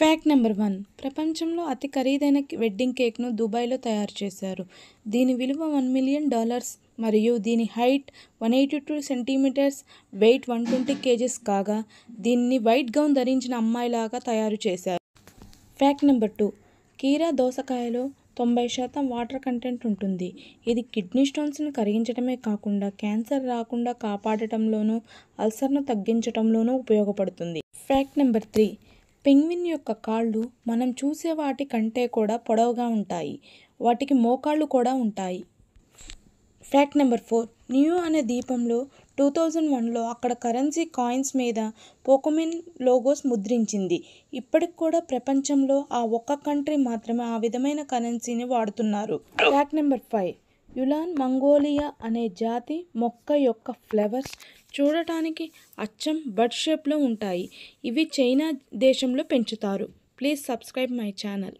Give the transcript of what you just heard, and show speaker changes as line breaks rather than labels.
fact number one ప్రపంచంలో అతి ఖరీదైన వెడ్డింగ్ కేక్ను దుబాయ్లో తయారు చేశారు దీని విలువ వన్ మిలియన్ డాలర్స్ మరియు దీని height one eighty two centimetres weight one twenty KGs కాగా దీన్ని వైట్ గౌన్ ధరించిన అమ్మాయిలాగా తయారు చేశారు ఫ్యాక్ట్ నెంబర్ టూ కీరా దోసకాయలో తొంభై శాతం వాటర్ కంటెంట్ ఉంటుంది ఇది కిడ్నీ స్టోన్స్ను కరిగించడమే కాకుండా క్యాన్సర్ రాకుండా కాపాడటంలోనూ అల్సర్ను తగ్గించడంలోనూ ఉపయోగపడుతుంది ఫ్యాక్ట్ నెంబర్ త్రీ పెంగ్విన్ యొక్క కాళ్ళు మనం చూసే వాటి కంటే కూడా పొడవుగా ఉంటాయి వాటికి మోకాళ్ళు కూడా ఉంటాయి ఫ్యాక్ట్ నెంబర్ ఫోర్ న్యూ అనే దీపంలో టూ థౌజండ్ వన్లో అక్కడ కరెన్సీ కాయిన్స్ మీద పోకోమిన్ లోగోస్ ముద్రించింది ఇప్పటికి కూడా ప్రపంచంలో ఆ ఒక్క కంట్రీ మాత్రమే ఆ విధమైన కరెన్సీని వాడుతున్నారు ఫ్యాక్ట్ నెంబర్ ఫైవ్ యులాన్ మంగోలియా అనే జాతి మొక్క యొక్క ఫ్లవర్స్ చూడటానికి అచ్చం బడ్ షేప్లో ఉంటాయి ఇవి చైనా దేశంలో పెంచుతారు ప్లీజ్ సబ్స్క్రైబ్ మై ఛానల్